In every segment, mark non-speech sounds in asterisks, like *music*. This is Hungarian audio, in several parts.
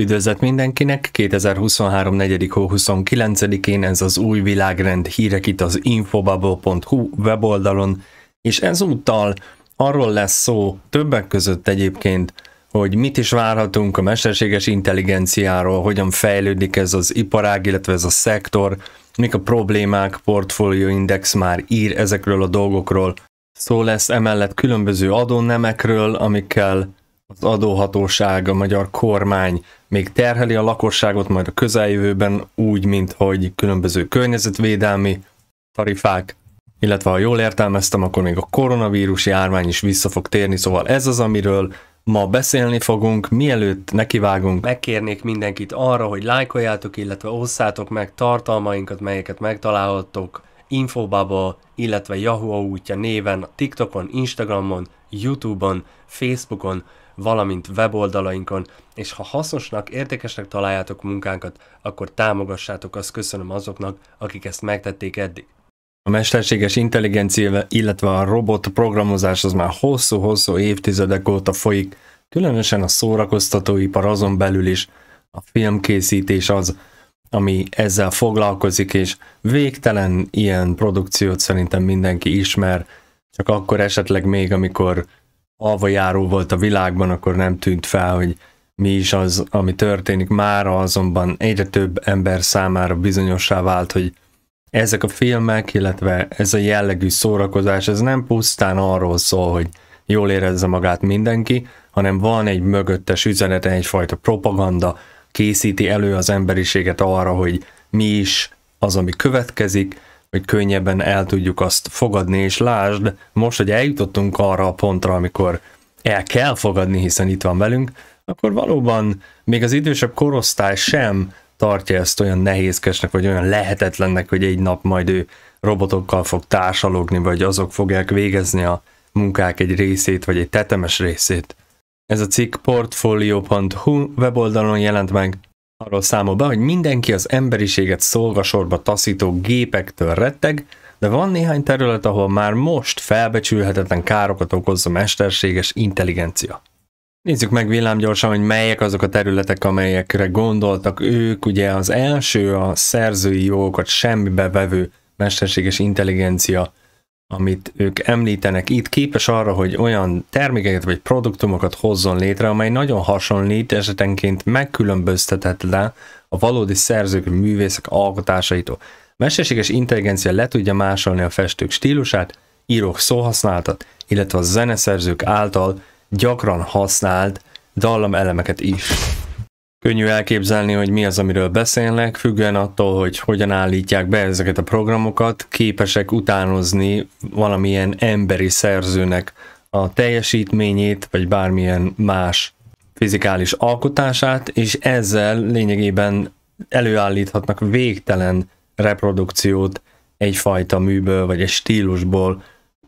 Üdvözlet mindenkinek! 2023. 4. hó 29-én ez az új világrend hírek itt az infobubble.hu weboldalon, és ezúttal arról lesz szó többek között egyébként, hogy mit is várhatunk a mesterséges intelligenciáról, hogyan fejlődik ez az iparág, illetve ez a szektor, mik a problémák, Portfolio Index már ír ezekről a dolgokról. Szó lesz emellett különböző adónemekről, amikkel az adóhatóság, a magyar kormány még terheli a lakosságot majd a közeljövőben úgy, mint hogy különböző környezetvédelmi tarifák, illetve ha jól értelmeztem, akkor még a koronavírus járvány is vissza fog térni, szóval ez az, amiről ma beszélni fogunk, mielőtt nekivágunk. Megkérnék mindenkit arra, hogy lájkoljátok, illetve osszátok meg tartalmainkat, melyeket megtalálhattok Infobubble, illetve Yahoo útja néven, TikTokon, Instagramon, Youtube-on, Facebookon, valamint weboldalainkon, és ha hasznosnak, értékesnek találjátok munkánkat, akkor támogassátok, azt köszönöm azoknak, akik ezt megtették eddig. A mesterséges intelligencia, illetve a robot programozás az már hosszú-hosszú évtizedek óta folyik, különösen a szórakoztatóipar azon belül is, a filmkészítés az, ami ezzel foglalkozik, és végtelen ilyen produkciót szerintem mindenki ismer, csak akkor esetleg még, amikor alvajáró volt a világban, akkor nem tűnt fel, hogy mi is az, ami történik. Mára azonban egyre több ember számára bizonyossá vált, hogy ezek a filmek, illetve ez a jellegű szórakozás, ez nem pusztán arról szól, hogy jól érezze magát mindenki, hanem van egy mögöttes üzenete, egyfajta propaganda, készíti elő az emberiséget arra, hogy mi is az, ami következik, hogy könnyebben el tudjuk azt fogadni, és lásd, most, hogy eljutottunk arra a pontra, amikor el kell fogadni, hiszen itt van velünk, akkor valóban még az idősebb korosztály sem tartja ezt olyan nehézkesnek, vagy olyan lehetetlennek, hogy egy nap majd ő robotokkal fog társalogni, vagy azok fogják végezni a munkák egy részét, vagy egy tetemes részét. Ez a cikk portfolio.hu weboldalon jelent meg, Arról számol be, hogy mindenki az emberiséget szolgasorba taszító gépektől retteg, de van néhány terület, ahol már most felbecsülhetetlen károkat okoz a mesterséges intelligencia. Nézzük meg villámgyorsan, hogy melyek azok a területek, amelyekre gondoltak ők. Ugye az első a szerzői jogokat semmibe vevő mesterséges intelligencia amit ők említenek itt, képes arra, hogy olyan termékeket vagy produktumokat hozzon létre, amely nagyon hasonlít, esetenként megkülönböztethetetlen a valódi szerzők, művészek alkotásaitól. Mesterséges intelligencia le tudja másolni a festők stílusát, írók szóhasználatot, illetve a zeneszerzők által gyakran használt dallam elemeket is. Könnyű elképzelni, hogy mi az, amiről beszélnek, függően attól, hogy hogyan állítják be ezeket a programokat, képesek utánozni valamilyen emberi szerzőnek a teljesítményét, vagy bármilyen más fizikális alkotását, és ezzel lényegében előállíthatnak végtelen reprodukciót egyfajta műből, vagy egy stílusból,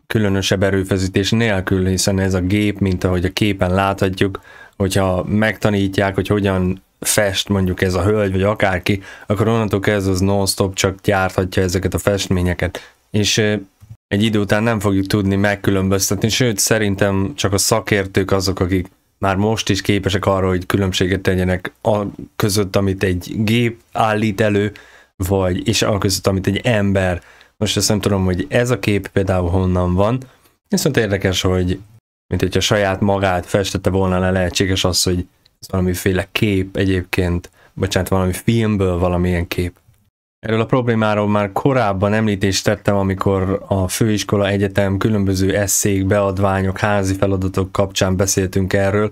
különösebb erőfeszítés nélkül, hiszen ez a gép, mint ahogy a képen láthatjuk, hogyha megtanítják, hogy hogyan fest mondjuk ez a hölgy, vagy akárki, akkor onnantól kezdve az non-stop csak gyárthatja ezeket a festményeket. És egy idő után nem fogjuk tudni megkülönböztetni, sőt szerintem csak a szakértők azok, akik már most is képesek arra, hogy különbséget tegyenek a között, amit egy gép állít elő, vagy és a között, amit egy ember. Most azt nem tudom, hogy ez a kép például honnan van, viszont érdekes, hogy mint hogyha saját magát festette volna le, lehetséges az, hogy ez valamiféle kép egyébként, bocsánat, valami filmből valamilyen kép. Erről a problémáról már korábban említést tettem, amikor a főiskola egyetem különböző eszék, beadványok, házi feladatok kapcsán beszéltünk erről.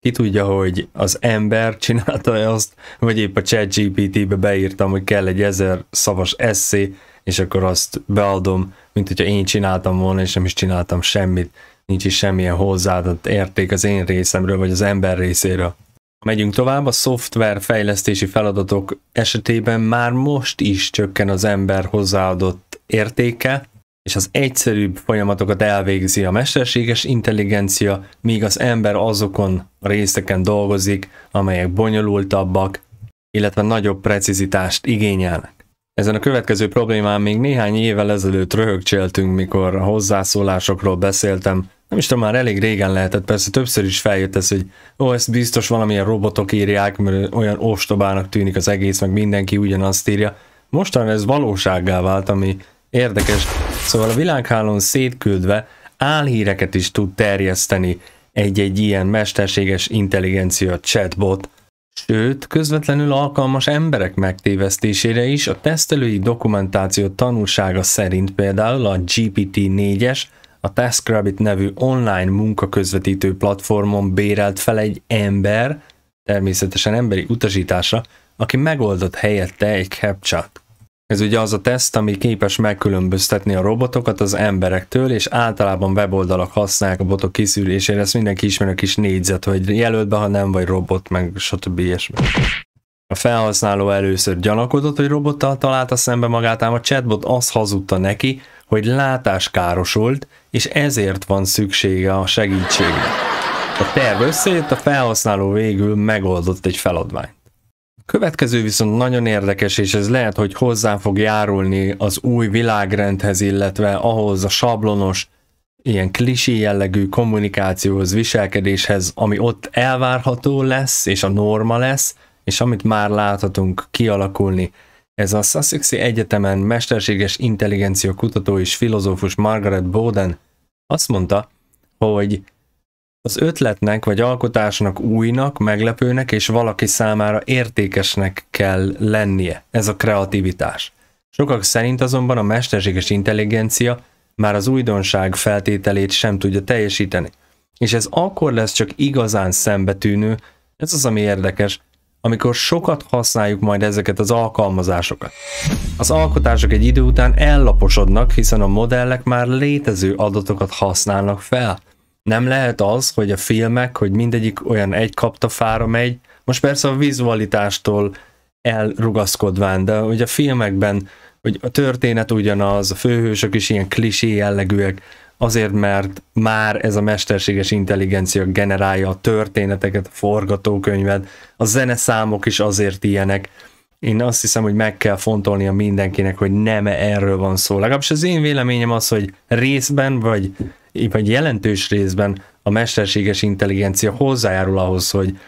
Ki tudja, hogy az ember *laughs* csinálta azt, vagy épp a ChatGPT-be beírtam, hogy kell egy ezer szavas eszé, és akkor azt beadom, mint hogyha én csináltam volna, és nem is csináltam semmit nincs is semmilyen hozzáadott érték az én részemről, vagy az ember részéről. Megyünk tovább, a szoftver fejlesztési feladatok esetében már most is csökken az ember hozzáadott értéke, és az egyszerűbb folyamatokat elvégzi a mesterséges intelligencia, míg az ember azokon a részeken dolgozik, amelyek bonyolultabbak, illetve nagyobb precizitást igényelnek. Ezen a következő problémán még néhány évvel ezelőtt röhögcséltünk, mikor a hozzászólásokról beszéltem. Nem is tudom, már elég régen lehetett, persze többször is feljött ez, hogy ó, ezt biztos valamilyen robotok írják, mert olyan ostobának tűnik az egész, meg mindenki ugyanazt írja. Mostanra ez valósággá vált, ami érdekes. Szóval a világhálón szétküldve álhíreket is tud terjeszteni egy-egy ilyen mesterséges intelligencia chatbot, sőt közvetlenül alkalmas emberek megtévesztésére is a tesztelői dokumentáció tanulsága szerint például a GPT-4-es, a TaskRabbit nevű online munkaközvetítő platformon bérelt fel egy ember, természetesen emberi utasításra, aki megoldott helyette egy captcha ez ugye az a teszt, ami képes megkülönböztetni a robotokat az emberektől, és általában weboldalak használják a botok kiszűrésére, ezt mindenki ismeri a kis négyzet, hogy jelölt be, ha nem vagy robot, meg stb. ilyesmi. A felhasználó először gyanakodott, hogy robottal találta szembe magát, ám a chatbot azt hazudta neki, hogy látáskárosult, és ezért van szüksége a segítségre. A terv összejött, a felhasználó végül megoldott egy feladványt. Következő viszont nagyon érdekes, és ez lehet, hogy hozzá fog járulni az új világrendhez, illetve ahhoz a sablonos, ilyen klisé jellegű kommunikációhoz, viselkedéshez, ami ott elvárható lesz, és a norma lesz, és amit már láthatunk kialakulni. Ez a Sussexi Egyetemen mesterséges intelligencia kutató és filozófus Margaret Bowden azt mondta, hogy az ötletnek vagy alkotásnak újnak, meglepőnek és valaki számára értékesnek kell lennie. Ez a kreativitás. Sokak szerint azonban a mesterséges intelligencia már az újdonság feltételét sem tudja teljesíteni. És ez akkor lesz csak igazán szembetűnő, ez az, ami érdekes, amikor sokat használjuk majd ezeket az alkalmazásokat. Az alkotások egy idő után ellaposodnak, hiszen a modellek már létező adatokat használnak fel nem lehet az, hogy a filmek, hogy mindegyik olyan egy kapta fára megy, most persze a vizualitástól elrugaszkodván, de hogy a filmekben, hogy a történet ugyanaz, a főhősök is ilyen klisé jellegűek, azért, mert már ez a mesterséges intelligencia generálja a történeteket, a forgatókönyvet, a zeneszámok is azért ilyenek. Én azt hiszem, hogy meg kell fontolnia mindenkinek, hogy nem erről van szó. Legalábbis az én véleményem az, hogy részben vagy vagy jelentős részben a mesterséges intelligencia hozzájárul ahhoz, hogy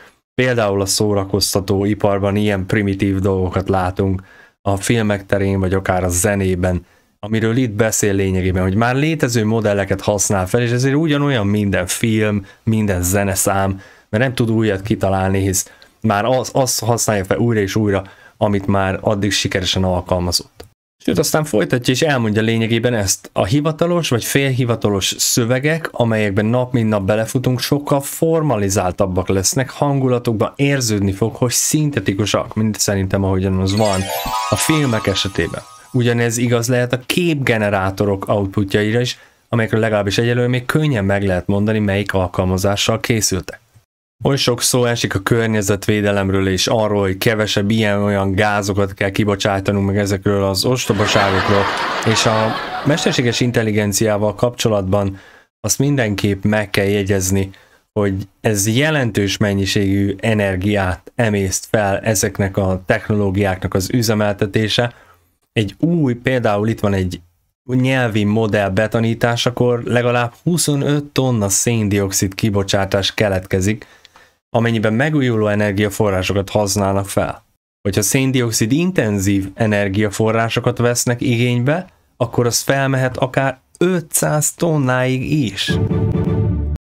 például a szórakoztató iparban ilyen primitív dolgokat látunk a filmek terén, vagy akár a zenében, amiről itt beszél lényegében, hogy már létező modelleket használ fel, és ezért ugyanolyan minden film, minden zeneszám, mert nem tud újat kitalálni, hisz már az, az használja fel újra és újra, amit már addig sikeresen alkalmazott. Sőt, aztán folytatja és elmondja lényegében ezt. A hivatalos vagy félhivatalos szövegek, amelyekben nap mint nap belefutunk, sokkal formalizáltabbak lesznek, hangulatokban érződni fog, hogy szintetikusak, mint szerintem ahogyan az van a filmek esetében. Ugyanez igaz lehet a képgenerátorok outputjaira is, amelyekről legalábbis egyelőre még könnyen meg lehet mondani, melyik alkalmazással készültek. Oly sok szó esik a környezetvédelemről és arról, hogy kevesebb ilyen-olyan gázokat kell kibocsátanunk meg ezekről az ostobaságokról, és a mesterséges intelligenciával kapcsolatban azt mindenképp meg kell jegyezni, hogy ez jelentős mennyiségű energiát emészt fel ezeknek a technológiáknak az üzemeltetése. Egy új, például itt van egy nyelvi modell betanításakor legalább 25 tonna széndiokszid kibocsátás keletkezik, amennyiben megújuló energiaforrásokat használnak fel. Hogyha széndiokszid intenzív energiaforrásokat vesznek igénybe, akkor az felmehet akár 500 tonnáig is.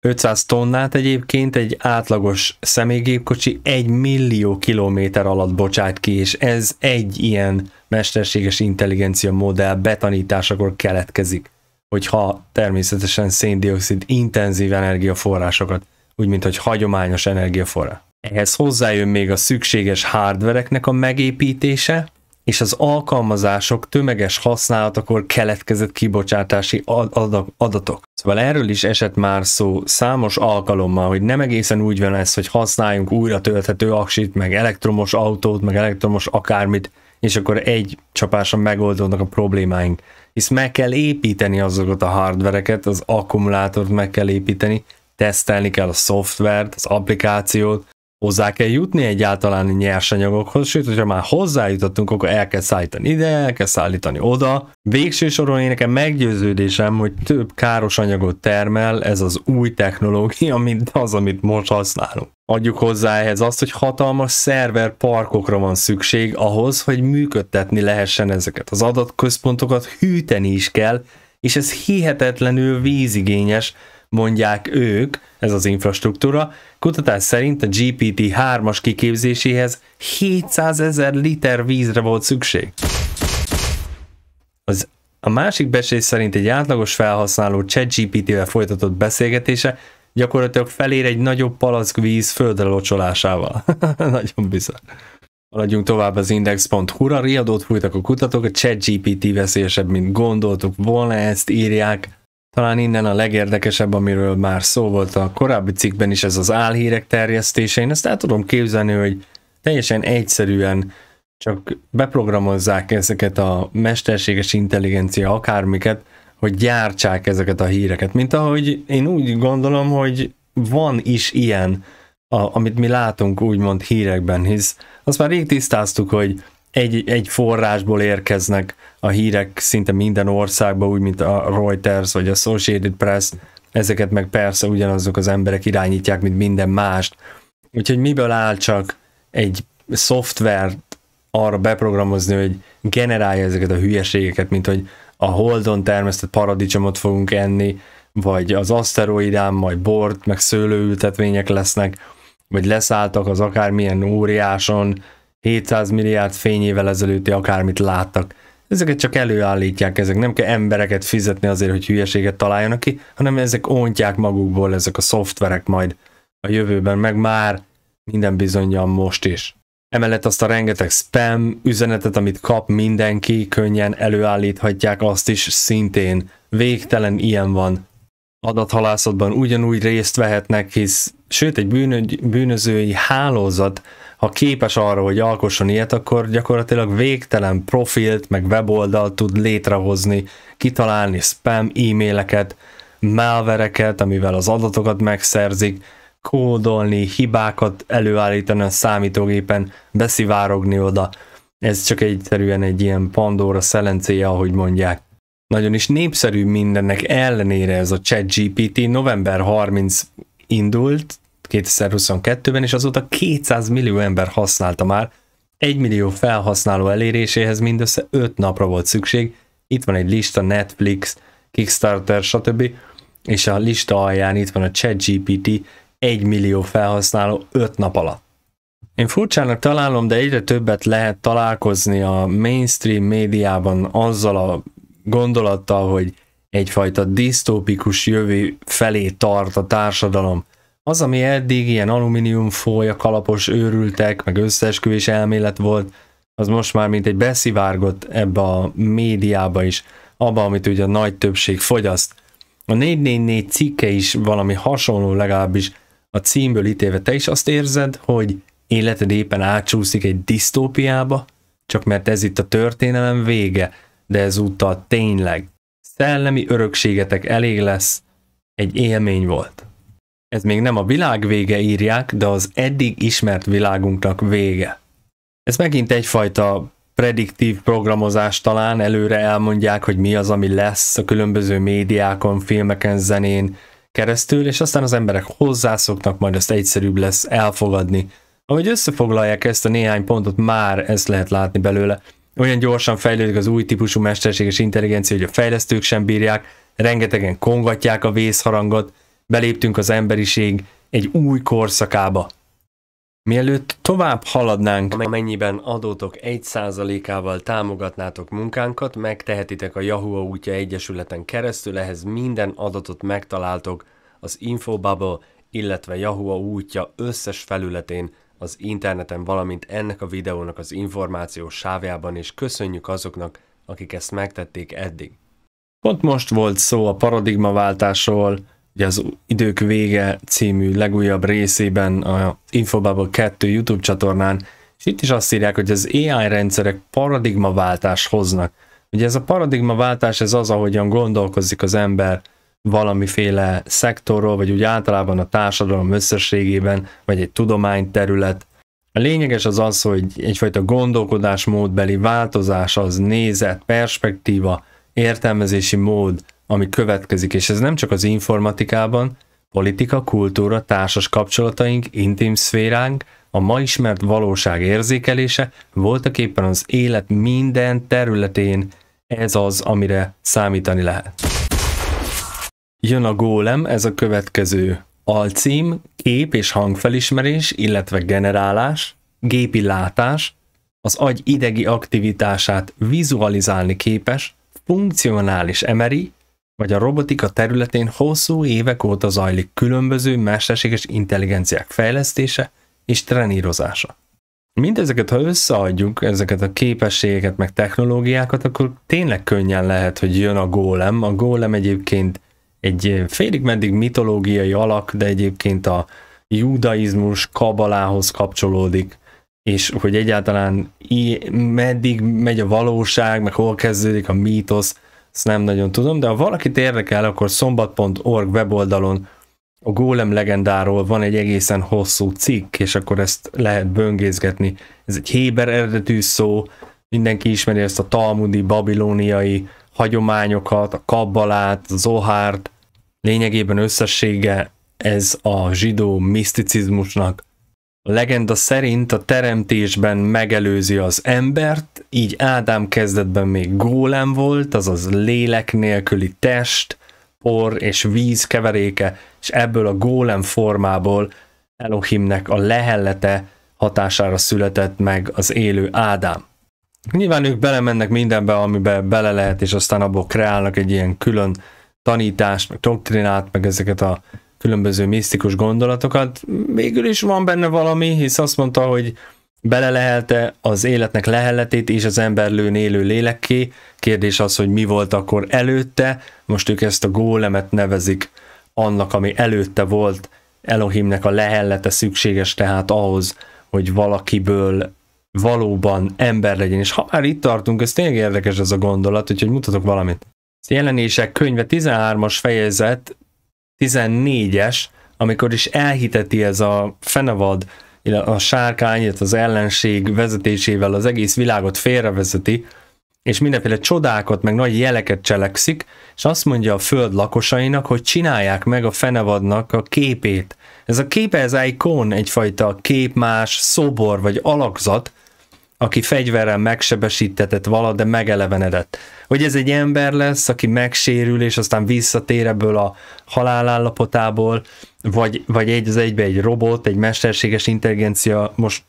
500 tonnát egyébként egy átlagos személygépkocsi 1 millió kilométer alatt bocsát ki, és ez egy ilyen mesterséges intelligencia modell betanításakor keletkezik, hogyha természetesen széndiokszid intenzív energiaforrásokat úgy mint hogy hagyományos energiaforra. Ehhez hozzájön még a szükséges hardvereknek a megépítése, és az alkalmazások tömeges használatakor keletkezett kibocsátási adatok. Szóval erről is esett már szó számos alkalommal, hogy nem egészen úgy van ez, hogy használjunk újra tölthető aksit, meg elektromos autót, meg elektromos akármit, és akkor egy csapáson megoldódnak a problémáink. Hisz meg kell építeni azokat a hardvereket, az akkumulátort meg kell építeni, tesztelni kell a szoftvert, az applikációt, hozzá kell jutni egyáltalán nyersanyagokhoz, sőt, hogyha már hozzájutottunk, akkor el kell szállítani ide, el kell szállítani oda. Végső soron én nekem meggyőződésem, hogy több káros anyagot termel ez az új technológia, mint az, amit most használunk. Adjuk hozzá ehhez azt, hogy hatalmas szerver parkokra van szükség ahhoz, hogy működtetni lehessen ezeket. Az adatközpontokat hűteni is kell, és ez hihetetlenül vízigényes, mondják ők, ez az infrastruktúra, kutatás szerint a GPT-3-as kiképzéséhez 700 ezer liter vízre volt szükség. Az a másik besés szerint egy átlagos felhasználó ChatGPT-vel folytatott beszélgetése gyakorlatilag felér egy nagyobb palack víz földre locsolásával. *laughs* Nagyon bizony. Haladjunk tovább az index.hu-ra, riadót fújtak a kutatók, a ChatGPT veszélyesebb, mint gondoltuk volna, ezt írják talán innen a legérdekesebb, amiről már szó volt a korábbi cikkben is, ez az álhírek terjesztése. Én ezt el tudom képzelni, hogy teljesen egyszerűen csak beprogramozzák ezeket a mesterséges intelligencia akármiket, hogy gyártsák ezeket a híreket. Mint ahogy én úgy gondolom, hogy van is ilyen, a, amit mi látunk úgymond hírekben, hisz azt már rég tisztáztuk, hogy egy, egy forrásból érkeznek a hírek szinte minden országba, úgy mint a Reuters vagy a Associated Press, ezeket meg persze ugyanazok az emberek irányítják, mint minden mást. Úgyhogy miből áll csak egy szoftvert arra beprogramozni, hogy generálja ezeket a hülyeségeket, mint hogy a holdon termesztett paradicsomot fogunk enni, vagy az aszteroidán majd bort, meg szőlőültetvények lesznek, vagy leszálltak az akármilyen óriáson, 700 milliárd fényével ezelőtti akármit láttak. Ezeket csak előállítják, ezek nem kell embereket fizetni azért, hogy hülyeséget találjanak ki, hanem ezek ontják magukból ezek a szoftverek majd a jövőben, meg már minden bizonyan most is. Emellett azt a rengeteg spam üzenetet, amit kap mindenki, könnyen előállíthatják azt is szintén. Végtelen ilyen van. Adathalászatban ugyanúgy részt vehetnek, hisz sőt egy bűnögy, bűnözői hálózat ha képes arra, hogy alkosson ilyet, akkor gyakorlatilag végtelen profilt, meg weboldalt tud létrehozni, kitalálni spam e-maileket, malvereket, amivel az adatokat megszerzik, kódolni, hibákat előállítani a számítógépen, beszivárogni oda. Ez csak egyszerűen egy ilyen Pandora szelencéje, ahogy mondják. Nagyon is népszerű mindennek ellenére ez a ChatGPT. November 30 indult, 2022-ben, és azóta 200 millió ember használta már, 1 millió felhasználó eléréséhez mindössze 5 napra volt szükség, itt van egy lista, Netflix, Kickstarter, stb. És a lista alján itt van a ChatGPT, 1 millió felhasználó 5 nap alatt. Én furcsának találom, de egyre többet lehet találkozni a mainstream médiában azzal a gondolattal, hogy egyfajta disztópikus jövő felé tart a társadalom, az, ami eddig ilyen alumínium fólia, kalapos őrültek, meg összeesküvés elmélet volt, az most már mint egy beszivárgott ebbe a médiába is, abba, amit ugye a nagy többség fogyaszt. A 444 cikke is valami hasonló legalábbis a címből ítélve. Te is azt érzed, hogy életed éppen átsúszik egy disztópiába, csak mert ez itt a történelem vége, de ezúttal tényleg szellemi örökségetek elég lesz, egy élmény volt. Ez még nem a világ vége írják, de az eddig ismert világunknak vége. Ez megint egyfajta prediktív programozás talán, előre elmondják, hogy mi az, ami lesz a különböző médiákon, filmeken, zenén keresztül, és aztán az emberek hozzászoknak, majd ezt egyszerűbb lesz elfogadni. Ahogy összefoglalják ezt a néhány pontot, már ezt lehet látni belőle. Olyan gyorsan fejlődik az új típusú mesterséges intelligencia, hogy a fejlesztők sem bírják, rengetegen kongatják a vészharangot, beléptünk az emberiség egy új korszakába. Mielőtt tovább haladnánk, amennyiben adótok 1%-ával támogatnátok munkánkat, megtehetitek a Yahoo útja egyesületen keresztül, ehhez minden adatot megtaláltok az Infobubble, illetve Yahoo útja összes felületén az interneten, valamint ennek a videónak az információs sávjában, és köszönjük azoknak, akik ezt megtették eddig. Pont most volt szó a paradigmaváltásról, Ugye az Idők vége című legújabb részében a Infobubble 2 YouTube csatornán, és itt is azt írják, hogy az AI rendszerek paradigmaváltást hoznak. Ugye ez a paradigmaváltás, ez az, ahogyan gondolkozik az ember valamiféle szektorról, vagy úgy általában a társadalom összességében, vagy egy tudományterület. A lényeges az az, hogy egyfajta gondolkodásmódbeli változás az nézet, perspektíva, értelmezési mód, ami következik, és ez nem csak az informatikában, politika, kultúra, társas kapcsolataink, intim szféránk, a ma ismert valóság érzékelése voltak éppen az élet minden területén ez az, amire számítani lehet. Jön a gólem, ez a következő alcím, kép és hangfelismerés, illetve generálás, gépi látás, az agy idegi aktivitását vizualizálni képes, funkcionális emeri, vagy a robotika területén hosszú évek óta zajlik különböző mesterséges intelligenciák fejlesztése és trenírozása. Mindezeket, ha összeadjuk, ezeket a képességeket, meg technológiákat, akkor tényleg könnyen lehet, hogy jön a gólem. A gólem egyébként egy félig meddig mitológiai alak, de egyébként a judaizmus kabalához kapcsolódik, és hogy egyáltalán meddig megy a valóság, meg hol kezdődik a mítosz, ezt nem nagyon tudom, de ha valakit érdekel, akkor szombat.org weboldalon a Gólem legendáról van egy egészen hosszú cikk, és akkor ezt lehet böngészgetni. Ez egy héber eredetű szó, mindenki ismeri ezt a talmudi, babilóniai hagyományokat, a kabbalát, a zohárt, lényegében összessége ez a zsidó miszticizmusnak. A legenda szerint a teremtésben megelőzi az embert, így Ádám kezdetben még gólem volt, azaz lélek nélküli test, por és víz keveréke, és ebből a gólem formából Elohimnek a lehellete hatására született meg az élő Ádám. Nyilván ők belemennek mindenbe, amibe bele lehet, és aztán abból kreálnak egy ilyen külön tanítást, meg doktrinát, meg ezeket a különböző misztikus gondolatokat. Végül is van benne valami, hisz azt mondta, hogy Belelehelte az életnek leheletét és az emberlőn élő lélekké. Kérdés az, hogy mi volt akkor előtte, most ők ezt a gólemet nevezik annak, ami előtte volt, Elohimnek a lehellete szükséges tehát ahhoz, hogy valakiből valóban ember legyen. És ha már itt tartunk, ez tényleg érdekes ez a gondolat, úgyhogy mutatok valamit. Jelenések könyve 13-as fejezet, 14-es, amikor is elhiteti ez a fenevad a sárkány, illetve az ellenség vezetésével az egész világot félrevezeti, és mindenféle csodákat, meg nagy jeleket cselekszik, és azt mondja a föld lakosainak, hogy csinálják meg a fenevadnak a képét. Ez a képe, ez ikon, egyfajta képmás, szobor vagy alakzat, aki fegyverrel megsebesítetett vala, de megelevenedett. Hogy ez egy ember lesz, aki megsérül, és aztán visszatér ebből a halálállapotából, vagy, vagy egy az egybe egy robot, egy mesterséges intelligencia, most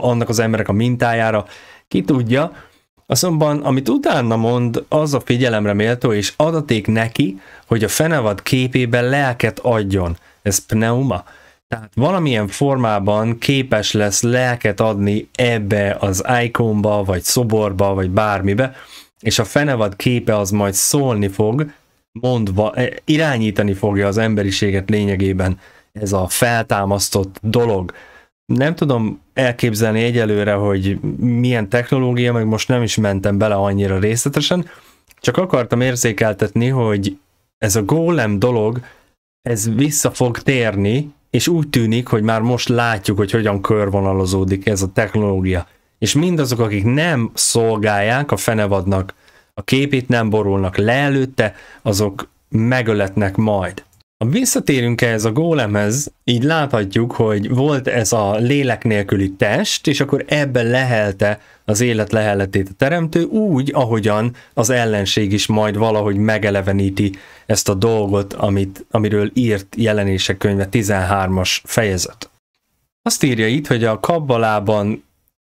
annak az emberek a mintájára, ki tudja, Azonban, amit utána mond, az a figyelemre méltó, és adaték neki, hogy a fenevad képében lelket adjon. Ez pneuma. Tehát valamilyen formában képes lesz lelket adni ebbe az ikonba, vagy szoborba, vagy bármibe, és a fenevad képe az majd szólni fog, mondva, e, irányítani fogja az emberiséget lényegében ez a feltámasztott dolog. Nem tudom elképzelni egyelőre, hogy milyen technológia, meg most nem is mentem bele annyira részletesen, csak akartam érzékeltetni, hogy ez a gólem dolog, ez vissza fog térni, és úgy tűnik, hogy már most látjuk, hogy hogyan körvonalozódik ez a technológia. És mindazok, akik nem szolgálják a fenevadnak a képét, nem borulnak le előtte, azok megöletnek majd. Ha visszatérünk ehhez a gólemhez, így láthatjuk, hogy volt ez a lélek nélküli test, és akkor ebben lehelte az élet leheletét a teremtő, úgy, ahogyan az ellenség is majd valahogy megeleveníti ezt a dolgot, amit, amiről írt jelenések könyve 13-as fejezet. Azt írja itt, hogy a kabbalában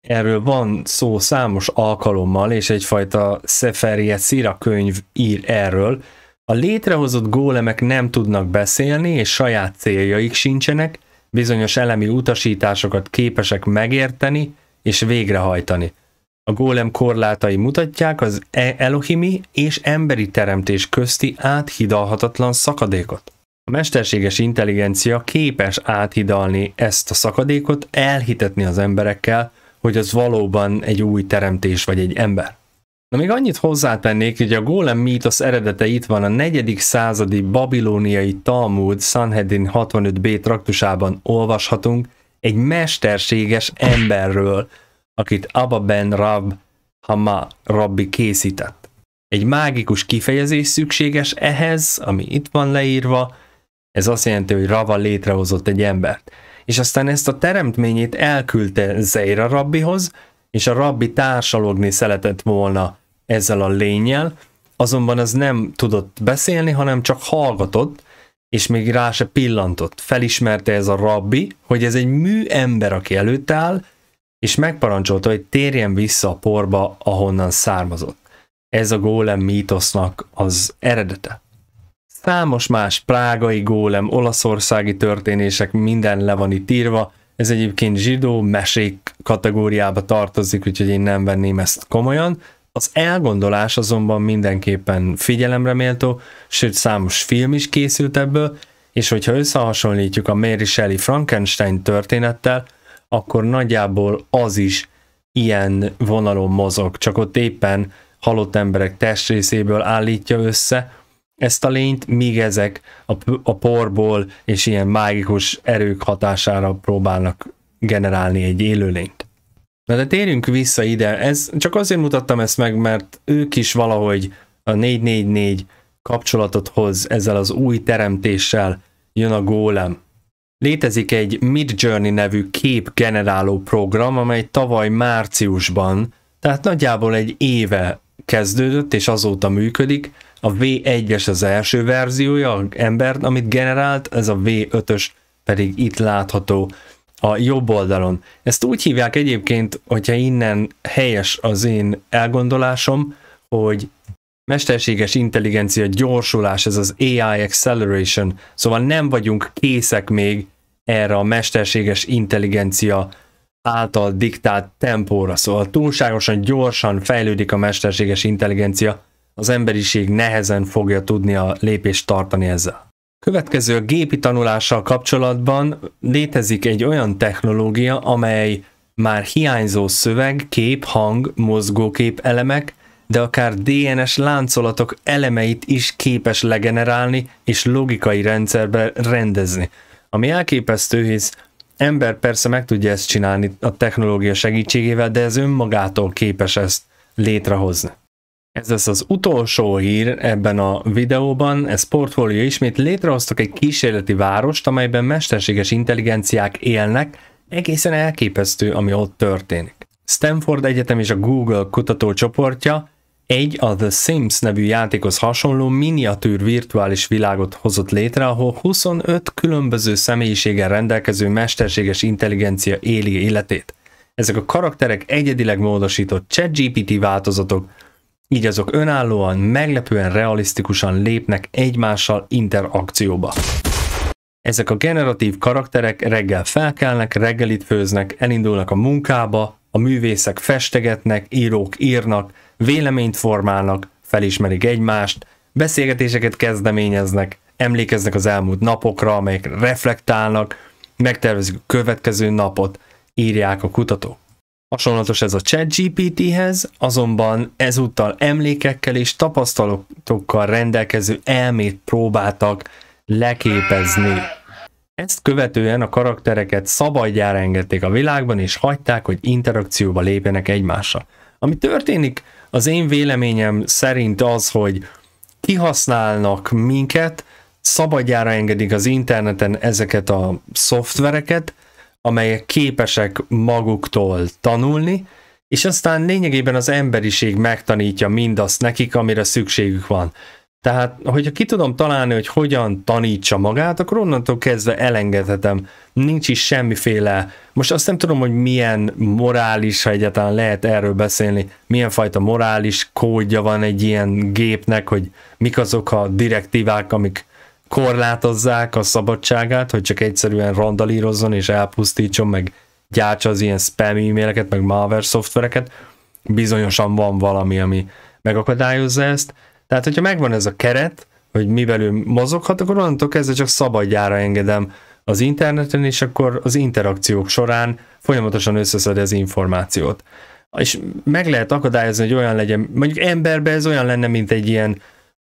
erről van szó számos alkalommal, és egyfajta Szeferje Szira könyv ír erről, a létrehozott gólemek nem tudnak beszélni, és saját céljaik sincsenek, bizonyos elemi utasításokat képesek megérteni és végrehajtani. A gólem korlátai mutatják az e- elohimi és emberi teremtés közti áthidalhatatlan szakadékot. A mesterséges intelligencia képes áthidalni ezt a szakadékot, elhitetni az emberekkel, hogy az valóban egy új teremtés vagy egy ember. Na még annyit hozzátennék, hogy a Golem mítosz eredete itt van a 4. századi babilóniai Talmud Sanhedrin 65b traktusában olvashatunk egy mesterséges emberről, akit Abba ben Rab Hama rabbi készített. Egy mágikus kifejezés szükséges ehhez, ami itt van leírva, ez azt jelenti, hogy Rava létrehozott egy embert. És aztán ezt a teremtményét elküldte Zeira rabbihoz, és a rabbi társalogni szeretett volna ezzel a lényel, azonban ez nem tudott beszélni, hanem csak hallgatott, és még rá se pillantott. Felismerte ez a rabbi, hogy ez egy műember, aki előtt áll, és megparancsolta, hogy térjen vissza a porba, ahonnan származott. Ez a gólem mítosznak az eredete. Számos más prágai gólem, olaszországi történések, minden le van itt írva, ez egyébként zsidó mesék kategóriába tartozik, úgyhogy én nem venném ezt komolyan, az elgondolás azonban mindenképpen figyelemre méltó, sőt számos film is készült ebből, és hogyha összehasonlítjuk a Mary Shelley Frankenstein történettel, akkor nagyjából az is ilyen vonalon mozog, csak ott éppen halott emberek testrészéből állítja össze ezt a lényt, míg ezek a, a porból és ilyen mágikus erők hatására próbálnak generálni egy élőlényt. Na de térjünk vissza ide, ez, csak azért mutattam ezt meg, mert ők is valahogy a 444 kapcsolatot hoz ezzel az új teremtéssel, jön a gólem. Létezik egy Midjourney nevű képgeneráló program, amely tavaly márciusban, tehát nagyjából egy éve kezdődött, és azóta működik. A V1-es az első verziója, embert, amit generált, ez a V5-ös pedig itt látható a jobb oldalon. Ezt úgy hívják egyébként, hogyha innen helyes az én elgondolásom, hogy mesterséges intelligencia gyorsulás, ez az AI acceleration, szóval nem vagyunk készek még erre a mesterséges intelligencia által diktált tempóra, szóval túlságosan gyorsan fejlődik a mesterséges intelligencia, az emberiség nehezen fogja tudni a lépést tartani ezzel. Következő a gépi tanulással kapcsolatban létezik egy olyan technológia, amely már hiányzó szöveg, kép, hang, mozgókép elemek, de akár DNS láncolatok elemeit is képes legenerálni és logikai rendszerbe rendezni. Ami elképesztő, hisz ember persze meg tudja ezt csinálni a technológia segítségével, de ez önmagától képes ezt létrehozni. Ez lesz az utolsó hír ebben a videóban, ez portfólió ismét létrehoztak egy kísérleti várost, amelyben mesterséges intelligenciák élnek, egészen elképesztő, ami ott történik. Stanford Egyetem és a Google kutatócsoportja egy a The Sims nevű játékhoz hasonló miniatűr virtuális világot hozott létre, ahol 25 különböző személyiséggel rendelkező mesterséges intelligencia éli életét. Ezek a karakterek egyedileg módosított ChatGPT változatok, így azok önállóan, meglepően realisztikusan lépnek egymással interakcióba. Ezek a generatív karakterek reggel felkelnek, reggelit főznek, elindulnak a munkába, a művészek festegetnek, írók írnak, véleményt formálnak, felismerik egymást, beszélgetéseket kezdeményeznek, emlékeznek az elmúlt napokra, amelyek reflektálnak, megtervezik a következő napot, írják a kutatók. Hasonlatos ez a ChatGPT-hez, azonban ezúttal emlékekkel és tapasztalatokkal rendelkező elmét próbáltak leképezni. Ezt követően a karaktereket szabadjára engedték a világban, és hagyták, hogy interakcióba lépjenek egymással. Ami történik, az én véleményem szerint az, hogy kihasználnak minket, szabadjára engedik az interneten ezeket a szoftvereket, amelyek képesek maguktól tanulni, és aztán lényegében az emberiség megtanítja mindazt nekik, amire szükségük van. Tehát, hogyha ki tudom találni, hogy hogyan tanítsa magát, akkor onnantól kezdve elengedhetem. Nincs is semmiféle, most azt nem tudom, hogy milyen morális, ha egyáltalán lehet erről beszélni, milyen fajta morális kódja van egy ilyen gépnek, hogy mik azok a direktívák, amik korlátozzák a szabadságát, hogy csak egyszerűen randalírozzon és elpusztítson, meg gyártsa az ilyen spam e-maileket, meg malware szoftvereket, bizonyosan van valami, ami megakadályozza ezt. Tehát, hogyha megvan ez a keret, hogy mivel ő mozoghat, akkor onnantól kezdve csak szabadjára engedem az interneten, és akkor az interakciók során folyamatosan összeszed az információt. És meg lehet akadályozni, hogy olyan legyen, mondjuk emberbe ez olyan lenne, mint egy ilyen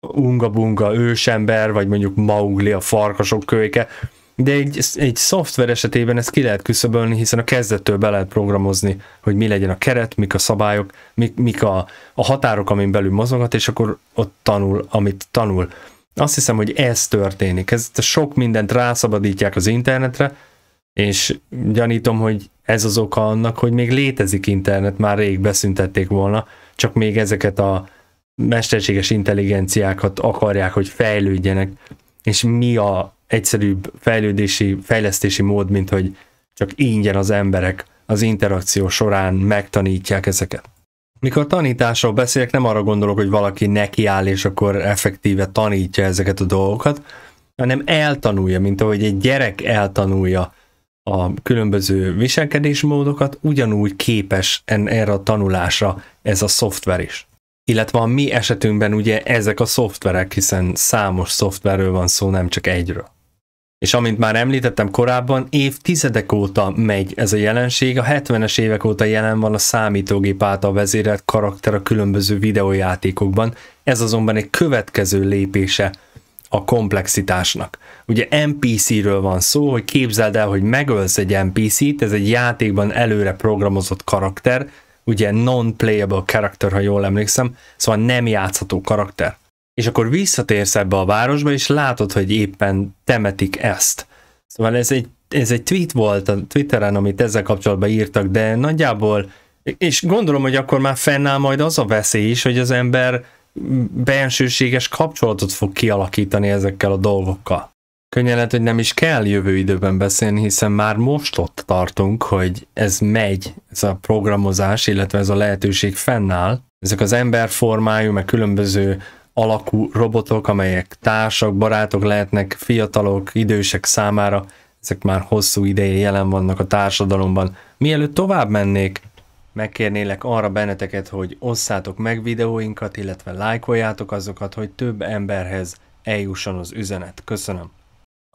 unga-bunga ősember, vagy mondjuk Maugli a farkasok kölyke, de egy, egy szoftver esetében ezt ki lehet küszöbölni, hiszen a kezdettől be lehet programozni, hogy mi legyen a keret, mik a szabályok, mik, mik a, a határok, amin belül mozoghat, és akkor ott tanul, amit tanul. Azt hiszem, hogy ez történik. Ez sok mindent rászabadítják az internetre, és gyanítom, hogy ez az oka annak, hogy még létezik internet, már rég beszüntették volna, csak még ezeket a mesterséges intelligenciákat akarják, hogy fejlődjenek, és mi a egyszerűbb fejlődési, fejlesztési mód, mint hogy csak ingyen az emberek az interakció során megtanítják ezeket. Mikor tanításról beszélek, nem arra gondolok, hogy valaki nekiáll és akkor effektíve tanítja ezeket a dolgokat, hanem eltanulja, mint ahogy egy gyerek eltanulja a különböző viselkedésmódokat, ugyanúgy képes erre a tanulásra ez a szoftver is illetve a mi esetünkben ugye ezek a szoftverek, hiszen számos szoftverről van szó, nem csak egyről. És amint már említettem korábban, évtizedek óta megy ez a jelenség, a 70-es évek óta jelen van a számítógép által vezérelt karakter a különböző videójátékokban, ez azonban egy következő lépése a komplexitásnak. Ugye NPC-ről van szó, hogy képzeld el, hogy megölsz egy NPC-t, ez egy játékban előre programozott karakter, ugye non-playable character ha jól emlékszem, szóval nem játszható karakter. És akkor visszatérsz ebbe a városba, és látod, hogy éppen temetik ezt. Szóval ez egy, ez egy tweet volt a Twitteren, amit ezzel kapcsolatban írtak, de nagyjából, és gondolom, hogy akkor már fennáll majd az a veszély is, hogy az ember bensőséges kapcsolatot fog kialakítani ezekkel a dolgokkal. Könnyen lehet, hogy nem is kell jövő időben beszélni, hiszen már most ott tartunk, hogy ez megy, ez a programozás, illetve ez a lehetőség fennáll. Ezek az emberformájú, meg különböző alakú robotok, amelyek társak, barátok lehetnek, fiatalok, idősek számára, ezek már hosszú ideje jelen vannak a társadalomban. Mielőtt tovább mennék, megkérnélek arra benneteket, hogy osszátok meg videóinkat, illetve lájkoljátok azokat, hogy több emberhez eljusson az üzenet. Köszönöm!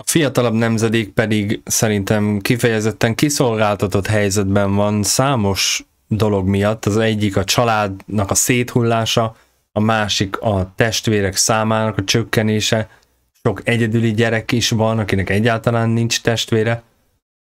A fiatalabb nemzedék pedig szerintem kifejezetten kiszolgáltatott helyzetben van számos dolog miatt. Az egyik a családnak a széthullása, a másik a testvérek számának a csökkenése, sok egyedüli gyerek is van, akinek egyáltalán nincs testvére.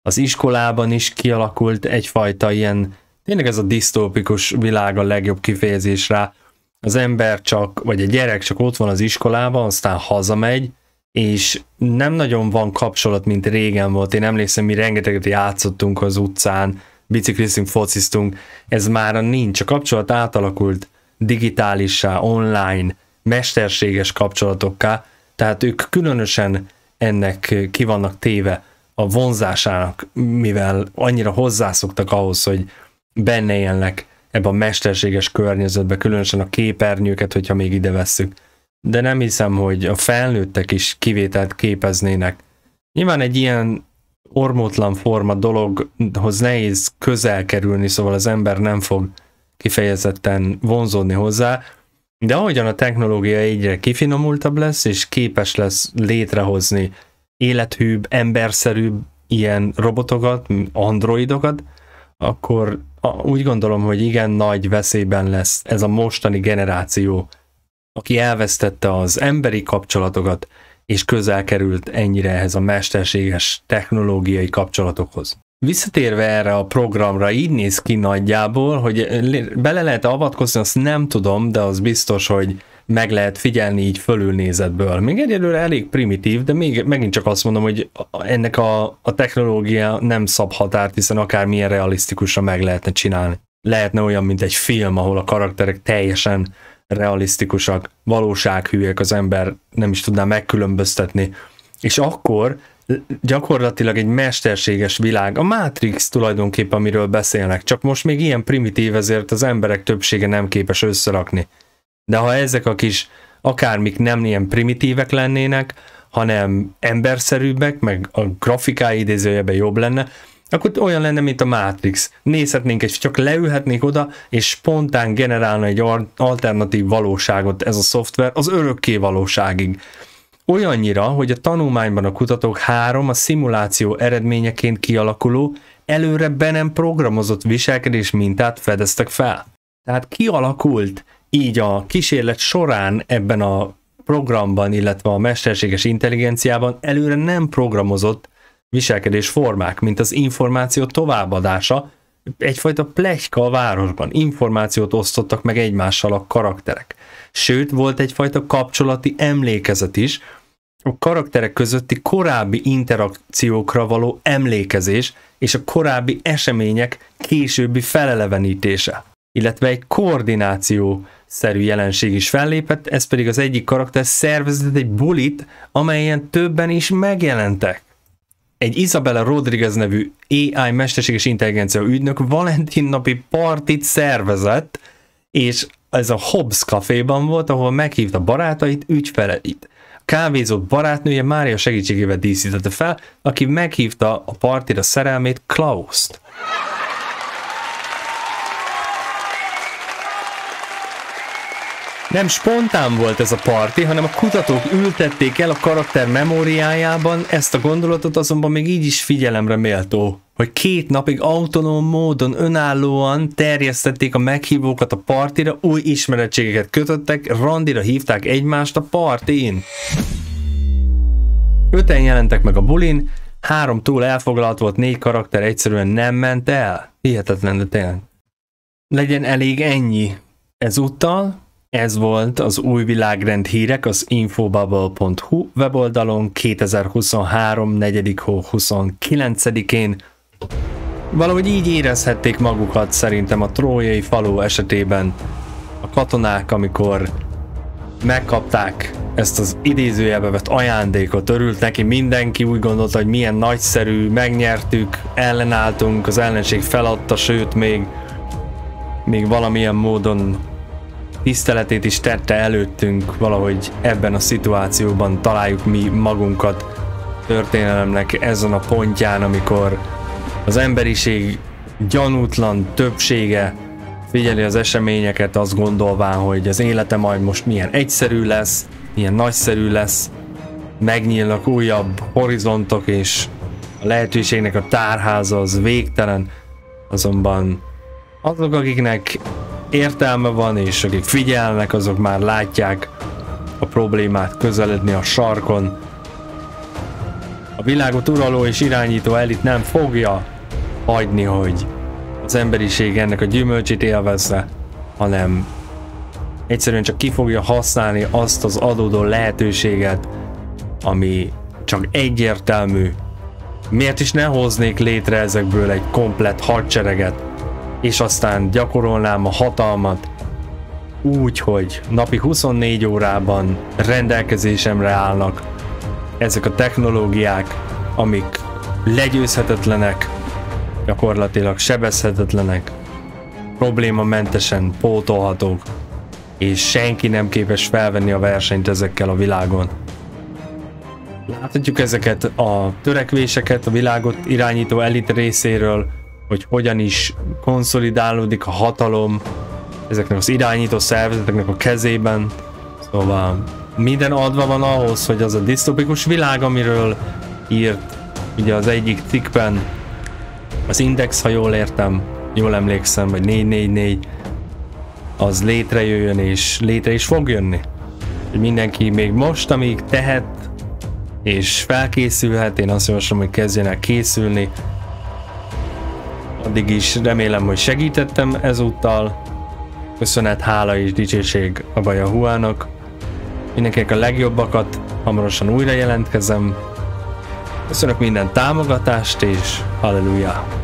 Az iskolában is kialakult egyfajta ilyen, tényleg ez a disztópikus világ a legjobb kifejezés rá. Az ember csak, vagy a gyerek csak ott van az iskolában, aztán hazamegy, és nem nagyon van kapcsolat, mint régen volt. Én emlékszem, mi rengeteget játszottunk az utcán, bicikliztünk, fociztunk, ez már nincs. A kapcsolat átalakult digitálissá, online, mesterséges kapcsolatokká, tehát ők különösen ennek ki vannak téve a vonzásának, mivel annyira hozzászoktak ahhoz, hogy benne élnek ebbe a mesterséges környezetbe, különösen a képernyőket, hogyha még ide vesszük de nem hiszem, hogy a felnőttek is kivételt képeznének. Nyilván egy ilyen ormótlan forma dologhoz nehéz közel kerülni, szóval az ember nem fog kifejezetten vonzódni hozzá, de ahogyan a technológia egyre kifinomultabb lesz, és képes lesz létrehozni élethűbb, emberszerűbb ilyen robotokat, androidokat, akkor úgy gondolom, hogy igen nagy veszélyben lesz ez a mostani generáció aki elvesztette az emberi kapcsolatokat, és közel került ennyire ehhez a mesterséges technológiai kapcsolatokhoz. Visszatérve erre a programra, így néz ki nagyjából, hogy bele lehet avatkozni, azt nem tudom, de az biztos, hogy meg lehet figyelni így fölülnézetből. Még egyelőre elég primitív, de még, megint csak azt mondom, hogy ennek a, a technológia nem szab határt, hiszen akármilyen realisztikusra meg lehetne csinálni. Lehetne olyan, mint egy film, ahol a karakterek teljesen realisztikusak, valósághűek az ember nem is tudná megkülönböztetni. És akkor gyakorlatilag egy mesterséges világ, a Matrix tulajdonképpen, amiről beszélnek, csak most még ilyen primitív, ezért az emberek többsége nem képes összerakni. De ha ezek a kis akármik nem ilyen primitívek lennének, hanem emberszerűbbek, meg a grafikái idézőjebe jobb lenne, akkor olyan lenne, mint a Matrix. Nézhetnénk, és csak leülhetnénk oda, és spontán generálna egy alternatív valóságot ez a szoftver az örökké valóságig. Olyannyira, hogy a tanulmányban a kutatók három a szimuláció eredményeként kialakuló, előre be nem programozott viselkedés mintát fedeztek fel. Tehát kialakult így a kísérlet során ebben a programban, illetve a mesterséges intelligenciában előre nem programozott viselkedés formák, mint az információ továbbadása, egyfajta plegyka a városban, információt osztottak meg egymással a karakterek. Sőt, volt egyfajta kapcsolati emlékezet is, a karakterek közötti korábbi interakciókra való emlékezés és a korábbi események későbbi felelevenítése, illetve egy koordináció szerű jelenség is fellépett, ez pedig az egyik karakter szervezett egy bulit, amelyen többen is megjelentek egy Isabella Rodriguez nevű AI mesterséges intelligencia ügynök Valentin napi partit szervezett, és ez a Hobbs kaféban volt, ahol meghívta barátait, ügyfeleit. A kávézott barátnője Mária segítségével díszítette fel, aki meghívta a partira szerelmét Klauszt. nem spontán volt ez a parti, hanem a kutatók ültették el a karakter memóriájában ezt a gondolatot, azonban még így is figyelemre méltó hogy két napig autonóm módon önállóan terjesztették a meghívókat a partira, új ismerettségeket kötöttek, randira hívták egymást a partin. Öten jelentek meg a bulin, három túl elfoglalt volt, négy karakter egyszerűen nem ment el. Hihetetlen, de tényleg. Legyen elég ennyi. Ezúttal ez volt az új világrend hírek az infobubble.hu weboldalon 2023. 4. hó 29-én. Valahogy így érezhették magukat szerintem a trójai falu esetében a katonák, amikor megkapták ezt az idézőjelbe vett ajándékot, örült neki, mindenki úgy gondolta, hogy milyen nagyszerű, megnyertük, ellenálltunk, az ellenség feladta, sőt még, még valamilyen módon tiszteletét is tette előttünk, valahogy ebben a szituációban találjuk mi magunkat történelemnek ezen a pontján, amikor az emberiség gyanútlan többsége figyeli az eseményeket, azt gondolván, hogy az élete majd most milyen egyszerű lesz, milyen nagyszerű lesz, megnyílnak újabb horizontok, és a lehetőségnek a tárháza az végtelen, azonban azok, akiknek értelme van, és akik figyelnek, azok már látják a problémát közeledni a sarkon. A világot uraló és irányító elit nem fogja hagyni, hogy az emberiség ennek a gyümölcsét élvezze, hanem egyszerűen csak ki fogja használni azt az adódó lehetőséget, ami csak egyértelmű. Miért is ne hoznék létre ezekből egy komplet hadsereget, és aztán gyakorolnám a hatalmat úgy, hogy napi 24 órában rendelkezésemre állnak ezek a technológiák, amik legyőzhetetlenek, gyakorlatilag sebezhetetlenek, problémamentesen pótolhatók, és senki nem képes felvenni a versenyt ezekkel a világon. Láthatjuk ezeket a törekvéseket a világot irányító elit részéről, hogy hogyan is konszolidálódik a hatalom ezeknek az irányító szervezeteknek a kezében. Szóval minden adva van ahhoz, hogy az a disztopikus világ, amiről írt ugye az egyik cikkben az Index, ha jól értem, jól emlékszem, vagy 444, az létrejöjjön és létre is fog jönni. Hogy mindenki még most, amíg tehet és felkészülhet, én azt javaslom, hogy kezdjen el készülni, Addig is remélem, hogy segítettem ezúttal. Köszönet, hála és dicsőség a Huának. Mindenkinek a legjobbakat, hamarosan újra jelentkezem. Köszönök minden támogatást és halleluja!